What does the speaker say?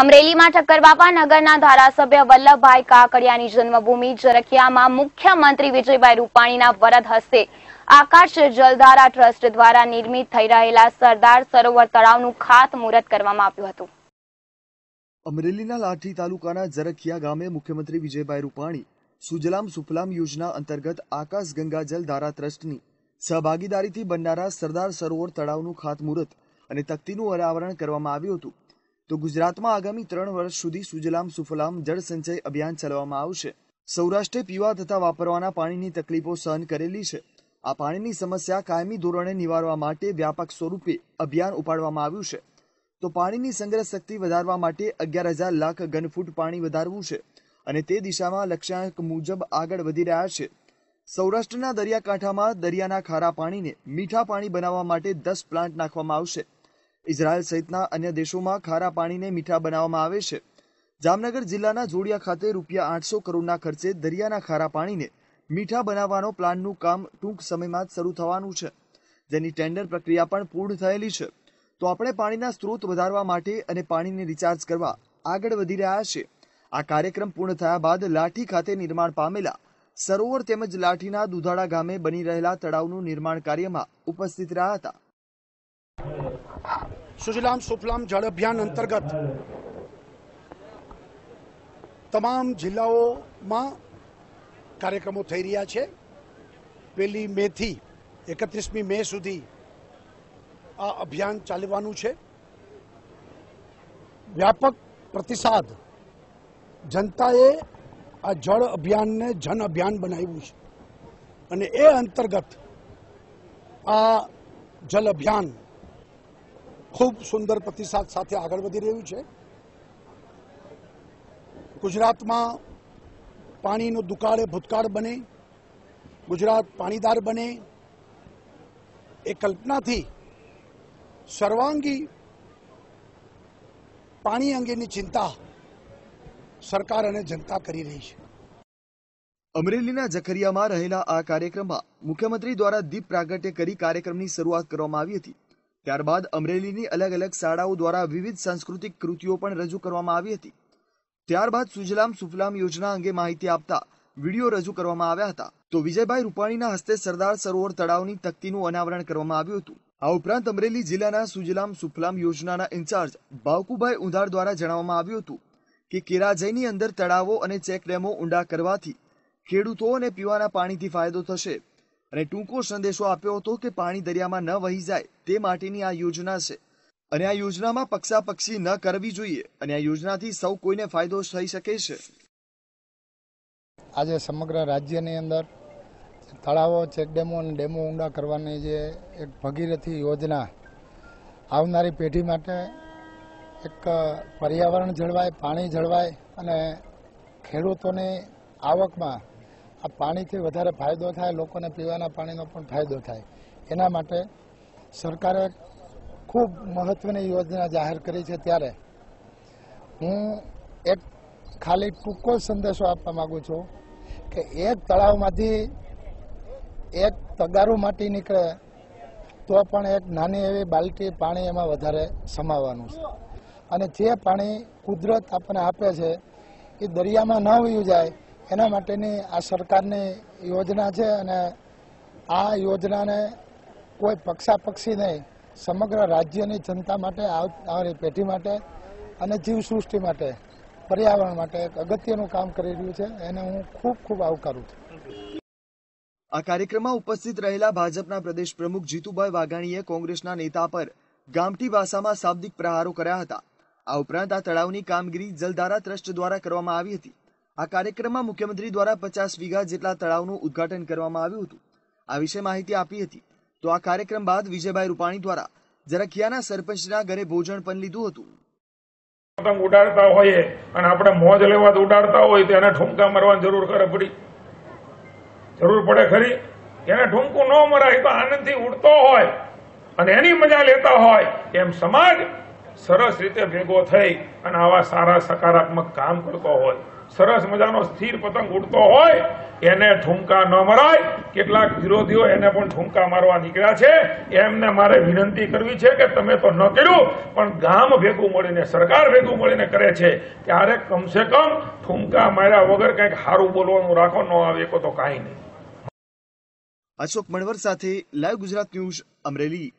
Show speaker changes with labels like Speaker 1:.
Speaker 1: અમરેલીમાં બાપા નગરના ધારાસભ્ય વલ્લભભાઈ કાકડિયાની જન્મભૂમિ ઝરખિયામાં મુખ્યમંત્રી વિજયભાઈ રૂપાણીના વરદ હસ્તે આકાશ જલધારા ટ્રસ્ટ દ્વારા નિર્મિત થઈ રહેલા સરદાર સરોવર તળાવનું ખાતમુહૂર્ત કરવામાં આવ્યું હતું અમરેલીના લાઠી તાલુકાના ઝરખિયા ગામે મુખ્યમંત્રી વિજયભાઈ રૂપાણી સુજલામ સુફલામ યોજના અંતર્ગત આકાશ ગંગા જલધારા ટ્રસ્ટની સહભાગીદારીથી બનનારા સરદાર સરોવર તળાવનું ખાતમુહૂર્ત અને તકતીનું અનાવરણ કરવામાં આવ્યું હતું તો ગુજરાતમાં આગામી ત્રણ વર્ષ સુધી સુજલામ સુફલામ જળ સંચય અભિયાન ચલાવવામાં આવશે સૌરાષ્ટ્રે પીવા તથા વાપરવાના પાણીની તકલીફો સહન કરેલી છે આ પાણીની સમસ્યા કાયમી ધોરણે નિવારવા માટે વ્યાપક સ્વરૂપે અભિયાન ઉપાડવામાં આવ્યું છે તો પાણીની સંગ્રહ શક્તિ વધારવા માટે અગિયાર હજાર લાખ ઘનફૂટ પાણી વધારવું છે અને તે દિશામાં લક્ષ્યાંક મુજબ આગળ વધી રહ્યા છે સૌરાષ્ટ્રના દરિયાકાંઠામાં દરિયાના ખારા પાણીને મીઠા પાણી બનાવવા માટે દસ પ્લાન્ટ નાખવામાં આવશે ઇઝરાયલ સહિતના અન્ય દેશોમાં ખારા પાણીને મીઠા બનાવવામાં આવે છે જામનગર જિલ્લાના જોડિયા ખાતે રૂપિયા આઠસો કરોડના ખર્ચે દરિયાના ખારા પાણીને મીઠા બનાવવાનો પ્લાનનું કામ ટૂંક સમયમાં જ શરૂ થવાનું છે જેની ટેન્ડર પ્રક્રિયા પણ પૂર્ણ થયેલી છે તો આપણે પાણીના સ્ત્રોત વધારવા માટે અને પાણીને રિચાર્જ કરવા આગળ વધી રહ્યા છે આ કાર્યક્રમ પૂર્ણ થયા બાદ લાઠી ખાતે નિર્માણ પામેલા સરોવર તેમજ લાઠીના દુધાળા ગામે બની રહેલા તળાવનું નિર્માણ કાર્યમાં ઉપસ્થિત રહ્યા હતા સુજલામ સુફલામ જળ અભિયાન અંતર્ગત
Speaker 2: તમામ જિલ્લાઓમાં કાર્યક્રમો થઈ રહ્યા છે પહેલી મેથી એકત્રીસમી મે સુધી આ અભિયાન ચાલવાનું છે વ્યાપક પ્રતિસાદ જનતાએ આ જળ અભિયાનને જન અભિયાન બનાવ્યું છે અને એ અંતર્ગત આ જલ અભિયાન ખૂબ સુંદર પ્રતિસાદ સાથે આગળ વધી રહ્યું છે ગુજરાતમાં પાણીનો દુકાળ એ ભૂતકાળ બને ગુજરાત પાણીદાર બને એ કલ્પનાથી સર્વાંગી પાણી અંગેની ચિંતા સરકાર અને જનતા કરી રહી છે
Speaker 1: અમરેલીના જખરિયામાં રહેલા આ કાર્યક્રમમાં મુખ્યમંત્રી દ્વારા દીપ પ્રાગટ્ય કરી કાર્યક્રમની શરૂઆત કરવામાં આવી હતી ત્યારબાદ અમરેલીની અલગ અલગ શાળાઓ દ્વારા વિવિધ સાંસ્કૃતિક કૃતિઓ પણ રજૂ કરવામાં આવી હતી ત્યારબાદ સુજલામ સુફલામ યોજના અંગે માહિતી આપતા વિડીયો રજૂ કરવામાં આવ્યા હતા તો વિજયભાઈ રૂપાણીના હસ્તે સરદાર સરોવર તળાવની તકતીનું અનાવરણ કરવામાં આવ્યું હતું આ ઉપરાંત અમરેલી જિલ્લાના સુજલામ સુફલામ યોજનાના ઇન્ચાર્જ બાવકુભાઈ ઉંધાર દ્વારા જણાવવામાં આવ્યું હતું કે કેરાજયની અંદર તળાવો અને ચેકડેમો ઊંડા કરવાથી ખેડૂતો અને પીવાના પાણીથી ફાયદો થશે અને ટૂંકો સંદેશો આપ્યો હતો કે પાણી દરિયામાં ન વહી જાય તે માટેની આ યોજના છે અને આ યોજનામાં પક્ષાપક્ષી ન કરવી જોઈએ અને આ યોજનાથી સૌ કોઈને ફાયદો થઈ શકે છે આજે
Speaker 3: સમગ્ર રાજ્યની અંદર તળાવો ચેકડેમો અને ડેમો ઊંડા કરવાની જે એક ભગીરથી યોજના આવનારી પેઢી માટે એક પર્યાવરણ જળવાય પાણી જળવાય અને ખેડૂતોની આવકમાં આ પાણીથી વધારે ફાયદો થાય લોકોને પીવાના પાણીનો પણ ફાયદો થાય એના માટે સરકારે ખૂબ મહત્વની યોજના જાહેર કરી છે ત્યારે હું એક ખાલી ટૂંકો સંદેશો આપવા માગું છું કે એક તળાવમાંથી એક તગારું માટી નીકળે તો પણ એક નાની એવી બાલ્ટી પાણી એમાં વધારે સમાવવાનું છે અને જે પાણી કુદરત આપણને આપે છે એ દરિયામાં ન વયું જાય એના માટેની આ સરકારની યોજના છે અને આ યોજનાને કોઈ પક્ષાપક્ષી નહીં સમગ્ર રાજ્યની જનતા માટે આવનારી પેઢી માટે અને જીવસૃષ્ટિ માટે પર્યાવરણ માટે એક અગત્યનું કામ કરી રહ્યું છે એને હું ખૂબ ખૂબ
Speaker 1: આવકારું છું આ કાર્યક્રમમાં ઉપસ્થિત રહેલા ભાજપના પ્રદેશ પ્રમુખ જીતુભાઈ વાઘાણીએ કોંગ્રેસના નેતા પર ગામઠી ભાષામાં શાબ્દિક પ્રહારો કર્યા હતા આ ઉપરાંત આ તળાવની કામગીરી જલધારા ટ્રસ્ટ દ્વારા કરવામાં આવી હતી આ કાર્યક્રમમાં મુખ્યમંત્રી દ્વારા પચાસ વીઘા જેટલા તળાવનું ઉદ્ઘાટન કરવામાં આવ્યું હતું આ વિશે માહિતી આપી હતી તો આ કાર્યક્રમ બાદ વિજયભાઈ રૂપાણી દ્વારા ઝરખિયાના સરપંચના ઘરે ભોજન પણ લીધું હતું ઉડાડતા હોઈએ અને આપણે મોજ લેવા ઉડાડતા હોય તેને એને ઠુમકા મારવાની જરૂર ખરે પડી
Speaker 2: જરૂર પડે ખરી એને ઠુમકું ન મરાય તો આનંદથી ઉડતો હોય અને એની મજા લેતા હોય એમ સમાજ સરસ રીતે ભેગો થઈ અને આવા સારા સકારાત્મક કામ કરતો હોય સરસ મજાનો સ્થિર પતંગ ઉડતો હોય એને ઠુમકા ન મરાય કેટલાક વિરોધીઓ એને પણ ઠુમકા મારવા નીકળ્યા છે એમને મારે વિનંતી કરવી છે કે તમે તો ન કર્યું પણ ગામ ભેગું મળીને સરકાર ભેગું મળીને કરે છે ત્યારે કમસે કમ ઠુમકા માર્યા વગર કંઈક સારું બોલવાનું રાખો ન
Speaker 1: આવે એકો તો કાંઈ નહીં અશોક મણવર સાથે લાઈવ ગુજરાત ન્યૂઝ અમરેલી